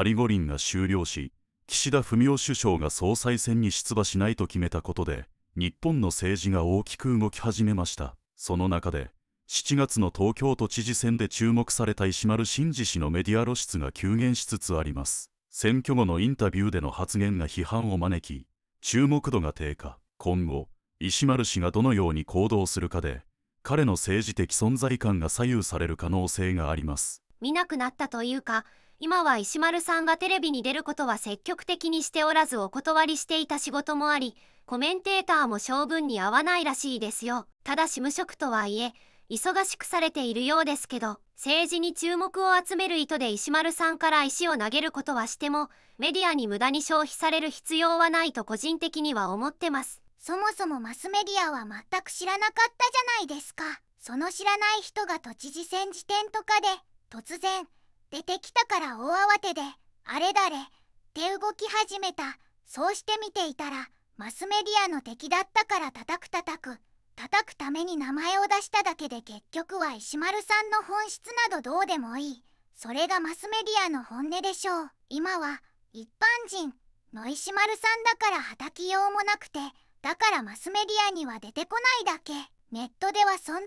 パリ五輪が終了し岸田文雄首相が総裁選に出馬しないと決めたことで日本の政治が大きく動き始めましたその中で7月の東京都知事選で注目された石丸真二氏のメディア露出が急減しつつあります選挙後のインタビューでの発言が批判を招き注目度が低下今後石丸氏がどのように行動するかで彼の政治的存在感が左右される可能性があります見なくなったというか今は石丸さんがテレビに出ることは積極的にしておらずお断りしていた仕事もありコメンテーターも性分に合わないらしいですよただし無職とはいえ忙しくされているようですけど政治に注目を集める意図で石丸さんから石を投げることはしてもメディアに無駄に消費される必要はないと個人的には思ってますそもそもマスメディアは全く知らなかったじゃないですかその知らない人が都知事選時点とかで突然出てきたから大慌てであれだれって動き始めたそうして見ていたらマスメディアの敵だったから叩く叩く叩くために名前を出しただけで結局は石丸さんの本質などどうでもいいそれがマスメディアの本音でしょう今は一般人の石丸さんだからはたきようもなくてだからマスメディアには出てこないだけネットでは存在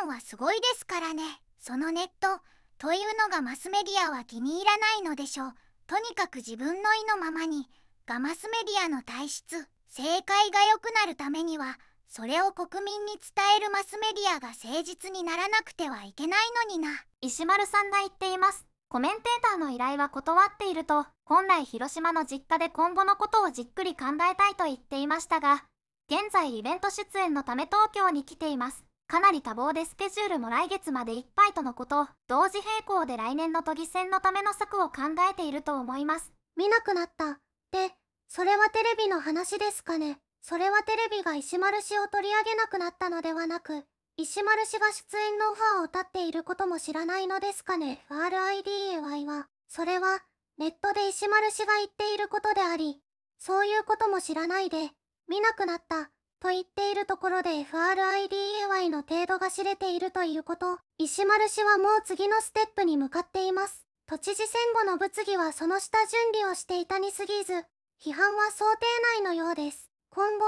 感はすごいですからねそのネットというのがマスメディアは気に入らないのでしょうとにかく自分の意のままにがマスメディアの体質正解が良くなるためにはそれを国民に伝えるマスメディアが誠実にならなくてはいけないのにな石丸さんが言っていますコメンテーターの依頼は断っていると本来広島の実家で今後のことをじっくり考えたいと言っていましたが現在イベント出演のため東京に来ていますかなり多忙でスケジュールも来月までいっぱいとのこと同時並行で来年の都議選のための策を考えていると思います見なくなったでそれはテレビの話ですかねそれはテレビが石丸氏を取り上げなくなったのではなく石丸氏が出演のオファーを立っていることも知らないのですかね ?RIDAY は、それは、ネットで石丸氏が言っていることであり、そういうことも知らないで、見なくなった、と言っているところで FRIDAY の程度が知れているということ、石丸氏はもう次のステップに向かっています。都知事選後の物議はその下準備をしていたに過ぎず、批判は想定内のようです。今後、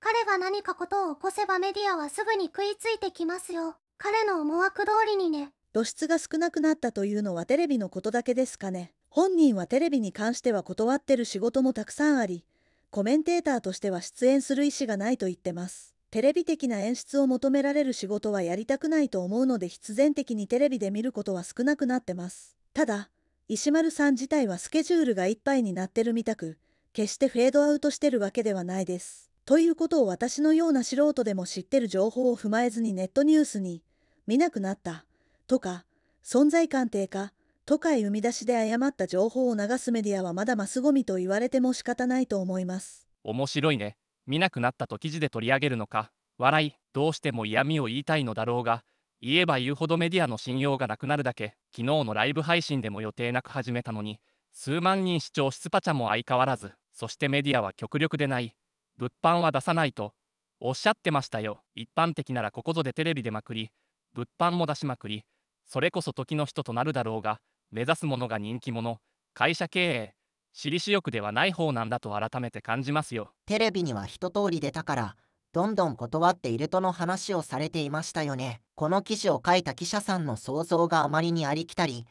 彼が何かことを起こせばメディアはすぐに食いついてきますよ。彼の思惑通りにね。露出が少なくなったというのはテレビのことだけですかね。本人はテレビに関しては断ってる仕事もたくさんあり、コメンテーターとしては出演する意思がないと言ってます。テレビ的な演出を求められる仕事はやりたくないと思うので必然的にテレビで見ることは少なくなってます。ただ、石丸さん自体はスケジュールがいっぱいになってるみたく、決してフェードアウトしてるわけではないです。ということを私のような素人でも知ってる情報を踏まえずにネットニュースに、見なくなった、とか、存在感低下、都会生み出しで誤った情報を流すメディアはまだマスゴミと言われても仕方ないと思います面白いね見なくなったと記事で取り上げるのか笑いどうしても嫌味を言いたいのだろうが言えば言うほどメディアの信用がなくなるだけ昨日のライブ配信でも予定なく始めたのに数万人視聴スパチャも相変わらずそしてメディアは極力でない物販は出さないとおっしゃってましたよ一般的ならここぞでテレビでまくり物販も出しまくりそれこそ時の人となるだろうが目指すものが人気者会社経営私利私欲ではない方なんだと改めて感じますよテレビには一通り出たからどんどん断っているとの話をされていましたよねこの記事を書いた記者さんの想像があまりにありきたり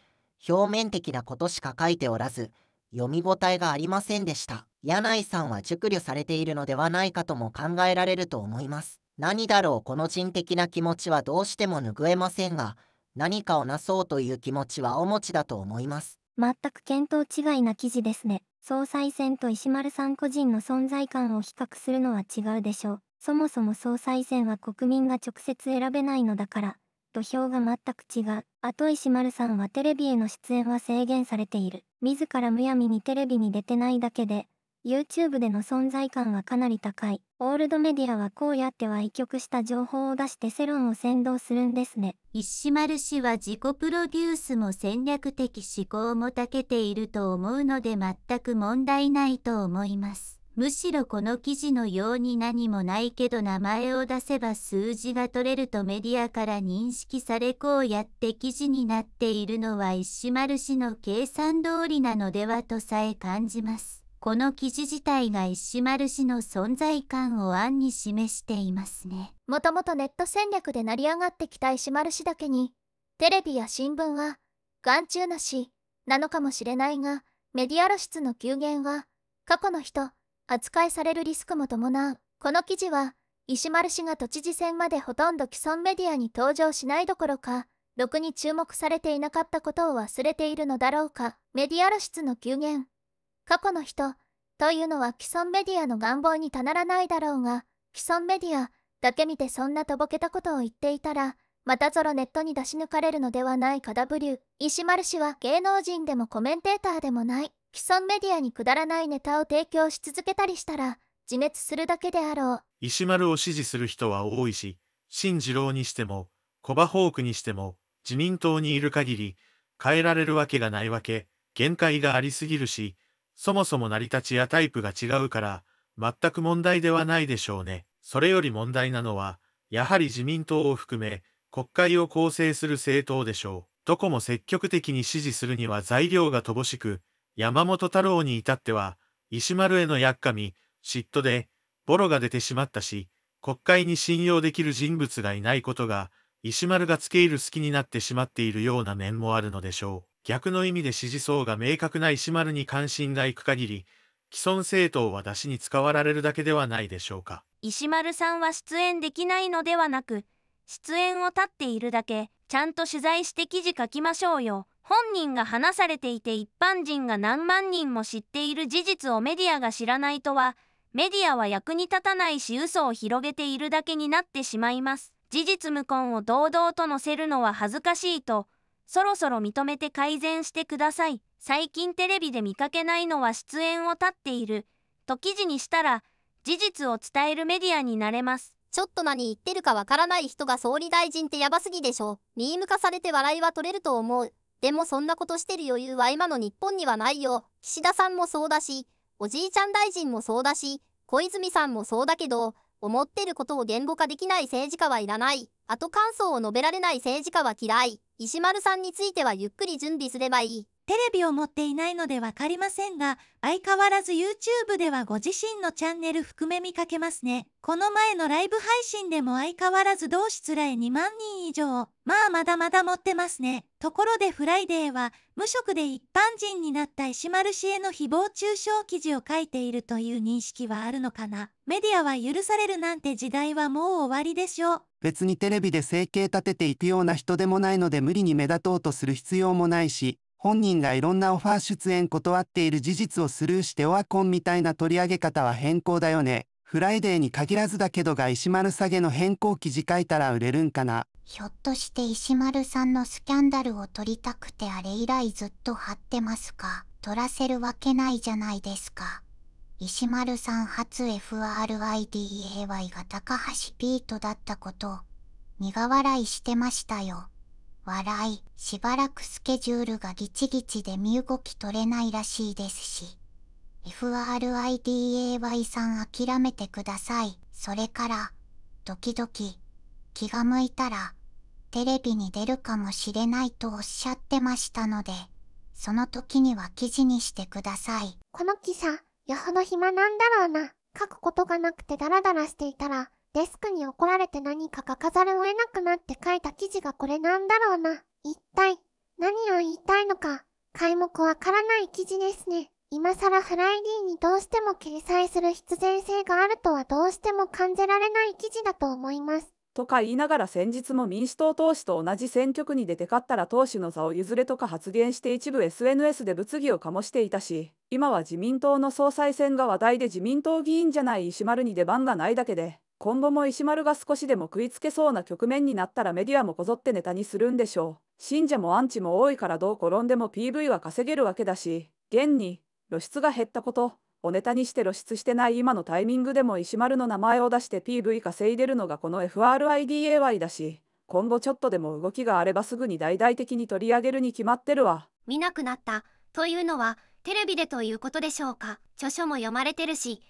表面的なことしか書いておらず読み応えがありませんでした柳井さんは熟慮されているのではないかとも考えられると思います何だろうこの人的な気持ちはどうしても拭えませんが何かをなそうという気持ちはお持ちだと思います。全く見当違いな記事ですね。総裁選と石丸さん個人の存在感を比較するのは違うでしょう。そもそも総裁選は国民が直接選べないのだから、土俵が全く違う。あと石丸さんはテレビへの出演は制限されている。自らむやみにテレビに出てないだけで、YouTube での存在感はかなり高い。オールドメディアはこうやっては一曲した情報を出して世論を先導するんですね。石丸氏は自己プロデュースも戦略的思考も長けていると思うので全く問題ないと思います。むしろこの記事のように何もないけど名前を出せば数字が取れるとメディアから認識されこうやって記事になっているのは石丸氏の計算通りなのではとさえ感じます。この記事自体が石丸氏の存在感を暗に示していますねもともとネット戦略で成り上がってきた石丸氏だけにテレビや新聞は眼中なしなのかもしれないがメディア露出の急減は過去の人扱いされるリスクも伴うこの記事は石丸氏が都知事選までほとんど既存メディアに登場しないどころかろくに注目されていなかったことを忘れているのだろうかメディア露出の急減過去の人というのは既存メディアの願望にたならないだろうが既存メディアだけ見てそんなとぼけたことを言っていたらまたぞろネットに出し抜かれるのではないか W 石丸氏は芸能人でもコメンテーターでもない既存メディアにくだらないネタを提供し続けたりしたら自滅するだけであろう石丸を支持する人は多いし新次郎にしてもコバホークにしても自民党にいる限り変えられるわけがないわけ限界がありすぎるしそもそも成り立ちやタイプが違うから、全く問題ではないでしょうね。それより問題なのは、やはり自民党を含め、国会を構成する政党でしょう。どこも積極的に支持するには材料が乏しく、山本太郎に至っては、石丸へのやっかみ、嫉妬で、ボロが出てしまったし、国会に信用できる人物がいないことが、石丸が付け入る隙になってしまっているような面もあるのでしょう。逆の意味で支持層が明確な石丸に関心がいく限り、既存政党は出しに使われるだけではないでしょうか。石丸さんは出演できないのではなく、出演を立っているだけ、ちゃんと取材して記事書きましょうよ。本人が話されていて一般人が何万人も知っている事実をメディアが知らないとは、メディアは役に立たないし嘘を広げているだけになってしまいます。事実無根を堂々と載せるのは恥ずかしいと、そろそろ認めて改善してください。最近テレビで見かけないのは出演を絶っている。と記事にしたら、事実を伝えるメディアになれます。ちょっと何言ってるかわからない人が総理大臣ってヤバすぎでしょ。ミーム化されて笑いは取れると思う。でもそんなことしてる余裕は今の日本にはないよ。岸田さんもそうだし、おじいちゃん大臣もそうだし、小泉さんもそうだけど、思ってることを言語化できない政治家はいらない。後感想を述べられない政治家は嫌い。石丸さんについてはゆっくり準備すればいい。テレビを持っていないのでわかりませんが、相変わらず YouTube ではご自身のチャンネル含め見かけますね。この前のライブ配信でも相変わらず同室らへ2万人以上、まあまだまだ持ってますね。ところでフライデーは、無職で一般人になった石丸氏への誹謗中傷記事を書いているという認識はあるのかなメディアは許されるなんて時代はもう終わりでしょう。別にテレビで生計立てていくような人でもないので無理に目立とうとする必要もないし、本人がいろんなオファー出演断っている事実をスルーしてオワコンみたいな取り上げ方は変更だよね。フライデーに限らずだけどが石丸下げの変更記事書いたら売れるんかな。ひょっとして石丸さんのスキャンダルを取りたくてあれ以来ずっと貼ってますか取らせるわけないじゃないですか。石丸さん初 FRIDAY が高橋ピートだったこと、苦笑いしてましたよ。笑いしばらくスケジュールがギチギチで身動き取れないらしいですし FRIDAY さん諦めてくださいそれからドキドキ気が向いたらテレビに出るかもしれないとおっしゃってましたのでその時には記事にしてくださいこの記者よほど暇なんだろうな書くことがなくてダラダラしていたらデスクに怒られて何か書かざるを得なくなって書いた記事がこれなんだろうな。一体、何を言いたいのか、皆目わからない記事ですね。今更フライディにどうしても掲載する必然性があるとはどうしても感じられない記事だと思います。とか言いながら先日も民主党党首と同じ選挙区に出て勝ったら党首の座を譲れとか発言して一部 SNS で物議を醸していたし今は自民党の総裁選が話題で自民党議員じゃない石丸に出番がないだけで今後も石丸が少しでも食いつけそうな局面になったらメディアもこぞってネタにするんでしょう。信者もアンチも多いからどう転んでも PV は稼げるわけだし、現に露出が減ったこと、おネタにして露出してない今のタイミングでも石丸の名前を出して PV 稼いでるのがこの FRIDAY だし、今後ちょっとでも動きがあればすぐに大々的に取り上げるに決まってるわ。見なくなったというのはテレビでということでしょうか。著書も読まれてるし、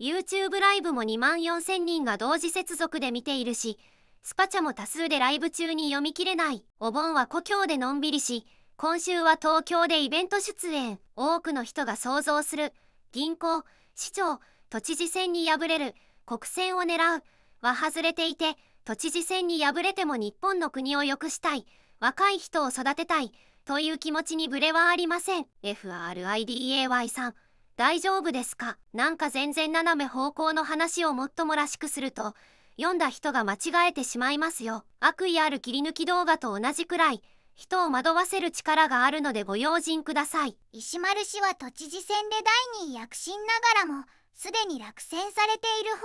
YouTube ライブも2万4000人が同時接続で見ているし、スパチャも多数でライブ中に読み切れない。お盆は故郷でのんびりし、今週は東京でイベント出演。多くの人が想像する。銀行、市長、都知事選に敗れる。国選を狙う。は外れていて、都知事選に敗れても日本の国を良くしたい。若い人を育てたい。という気持ちにブレはありません。FRIDAY さん。大丈夫ですかなんか全然斜め方向の話をもっともらしくすると読んだ人が間違えてしまいますよ悪意ある切り抜き動画と同じくらい人を惑わせる力があるのでご用心ください石丸氏は都知事選で第2位躍進ながらもすでに落選されている方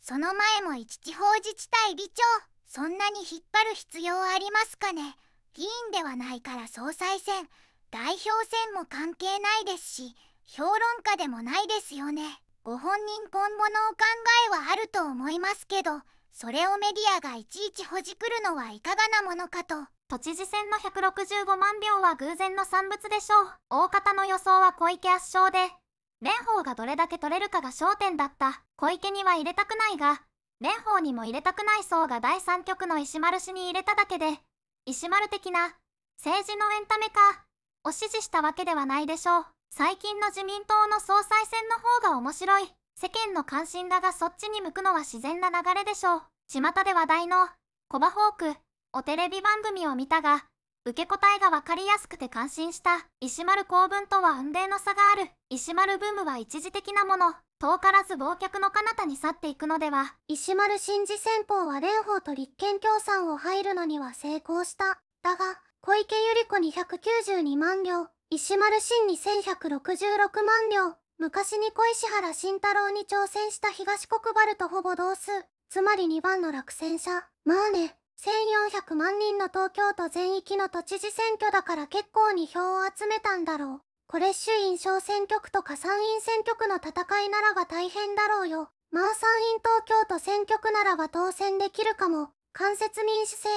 その前も一地方自治体議長そんなに引っ張る必要ありますかね議員ではないから総裁選代表選も関係ないですし評論家でもないですよねご本人今後のお考えはあると思いますけどそれをメディアがいちいちほじくるのはいかがなものかと都知事選の165万票は偶然の産物でしょう大方の予想は小池圧勝で蓮舫がどれだけ取れるかが焦点だった小池には入れたくないが蓮舫にも入れたくない層が第3局の石丸氏に入れただけで石丸的な政治のエンタメ化を支持したわけではないでしょう最近の自民党の総裁選の方が面白い。世間の関心だがそっちに向くのは自然な流れでしょう。巷で話題の、コバホーク、おテレビ番組を見たが、受け答えがわかりやすくて感心した。石丸公文とは運命の差がある。石丸ブームは一時的なもの。遠からず忘却の彼方に去っていくのでは。石丸新次戦法は蓮舫と立憲共産を入るのには成功した。だが、小池百合子に192万票、石丸真に1166万両、昔に小石原慎太郎に挑戦した東国原とほぼ同数、つまり2番の落選者。まあね、1400万人の東京都全域の都知事選挙だから結構に票を集めたんだろう。これ衆院小選挙区とか参院選挙区の戦いならば大変だろうよ。まあ参院東京都選挙区ならば当選できるかも。間接民主制。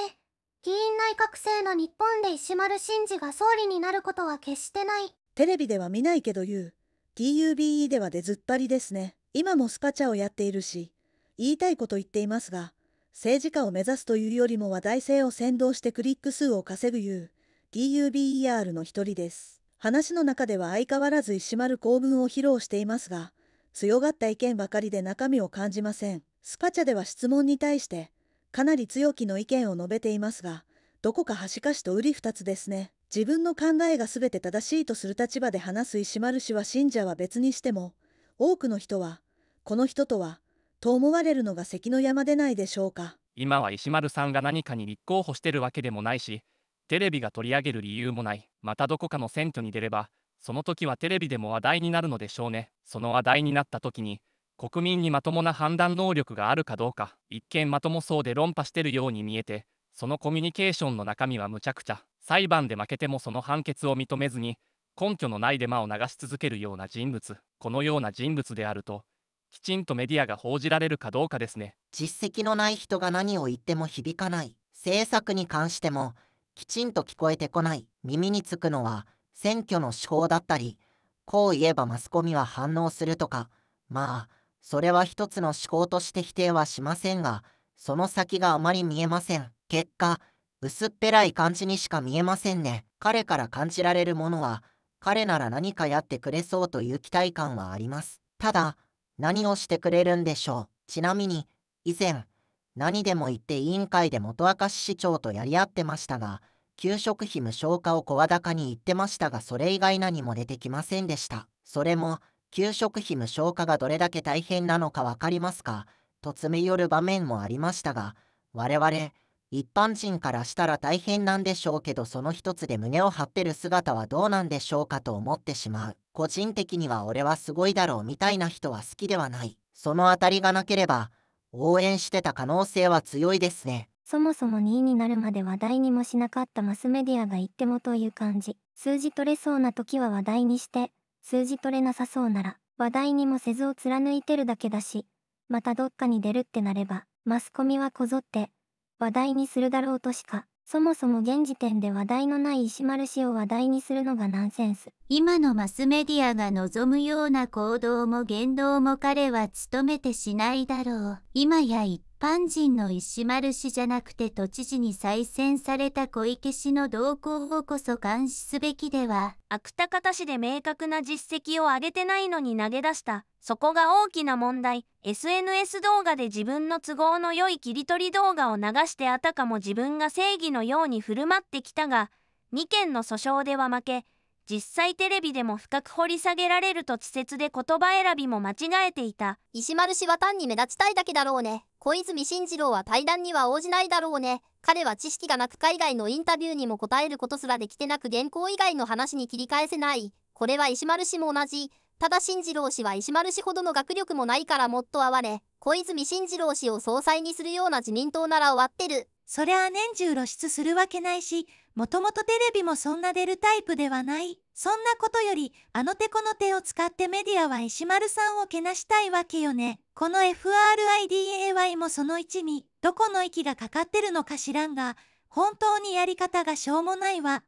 議院内閣制の日本で石丸真二が総理になることは決してないテレビでは見ないけど言う TUBE では出ずっぱりですね今もスパチャをやっているし言いたいこと言っていますが政治家を目指すというよりも話題性を先導してクリック数を稼ぐ言う TUBER の一人です話の中では相変わらず石丸公文を披露していますが強がった意見ばかりで中身を感じませんスパチャでは質問に対してかなり強気の意見を述べていますがどこか端かしと瓜二つですね自分の考えが全て正しいとする立場で話す石丸氏は信者は別にしても多くの人はこの人とはと思われるのが関の山でないでしょうか今は石丸さんが何かに立候補してるわけでもないしテレビが取り上げる理由もないまたどこかの選挙に出ればその時はテレビでも話題になるのでしょうねその話題になった時に国民にまともな判断能力があるかどうか、一見まともそうで論破してるように見えて、そのコミュニケーションの中身はむちゃくちゃ、裁判で負けてもその判決を認めずに、根拠のないデマを流し続けるような人物、このような人物であると、きちんとメディアが報じられるかどうかですね。実績のない人が何を言っても響かない、政策に関しても、きちんと聞こえてこない、耳につくのは、選挙の手法だったり、こう言えばマスコミは反応するとか、まあ、それは一つの思考として否定はしませんが、その先があまり見えません。結果、薄っぺらい感じにしか見えませんね。彼から感じられるものは、彼なら何かやってくれそうという期待感はあります。ただ、何をしてくれるんでしょう。ちなみに、以前、何でも言って委員会で元明石市長とやり合ってましたが、給食費無償化を声高に言ってましたが、それ以外何も出てきませんでした。それも、給食費無償化がどれだけ大変なのか分かりますかと詰め寄る場面もありましたが、我々、一般人からしたら大変なんでしょうけどその一つで胸を張ってる姿はどうなんでしょうかと思ってしまう。個人的には俺はすごいだろうみたいな人は好きではない。そのあたりがなければ、応援してた可能性は強いですね。そもそも2位になるまで話題にもしなかったマスメディアが言ってもという感じ。数字取れそうな時は話題にして、数字取れなさそうなら、話題にもせずを貫いてるだけだし、またどっかに出るってなれば、マスコミはこぞって、話題にするだろうとしか、そもそも現時点で話題のない石丸氏を話題にするのがナンセンス。今のマスメディアが望むような行動も言動も彼は務めてしないだろう。今や一般人の石丸氏じゃなくて都知事に再選された小池氏の動向をこそ監視すべきでは。芥方氏で明確な実績を上げてないのに投げ出した。そこが大きな問題。SNS 動画で自分の都合の良い切り取り動画を流してあたかも自分が正義のように振る舞ってきたが、2件の訴訟では負け、実際テレビでも深く掘り下げられると稚拙で言葉選びも間違えていた石丸氏は単に目立ちたいだけだろうね小泉進次郎は対談には応じないだろうね彼は知識がなく海外のインタビューにも答えることすらできてなく原稿以外の話に切り返せないこれは石丸氏も同じただ進次郎氏は石丸氏ほどの学力もないからもっと哀れ小泉進次郎氏を総裁にするような自民党なら終わってるそりゃあ年中露出するわけないし、もともとテレビもそんな出るタイプではない。そんなことより、あの手この手を使ってメディアは石丸さんをけなしたいわけよね。この FRIDAY もその一味、どこの息がかかってるのか知らんが、本当にやり方がしょうもないわ。